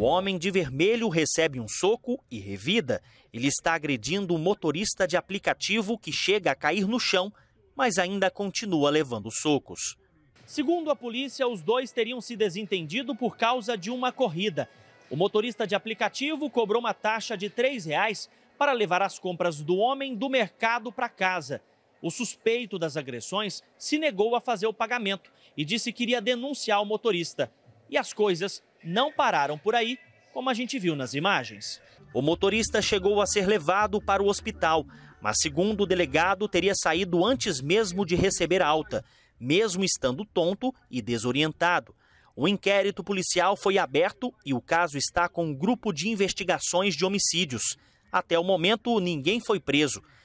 O homem de vermelho recebe um soco e revida. Ele está agredindo o motorista de aplicativo que chega a cair no chão, mas ainda continua levando socos. Segundo a polícia, os dois teriam se desentendido por causa de uma corrida. O motorista de aplicativo cobrou uma taxa de R$ 3,00 para levar as compras do homem do mercado para casa. O suspeito das agressões se negou a fazer o pagamento e disse que iria denunciar o motorista. E as coisas não pararam por aí, como a gente viu nas imagens. O motorista chegou a ser levado para o hospital, mas, segundo o delegado, teria saído antes mesmo de receber alta, mesmo estando tonto e desorientado. O inquérito policial foi aberto e o caso está com um grupo de investigações de homicídios. Até o momento, ninguém foi preso.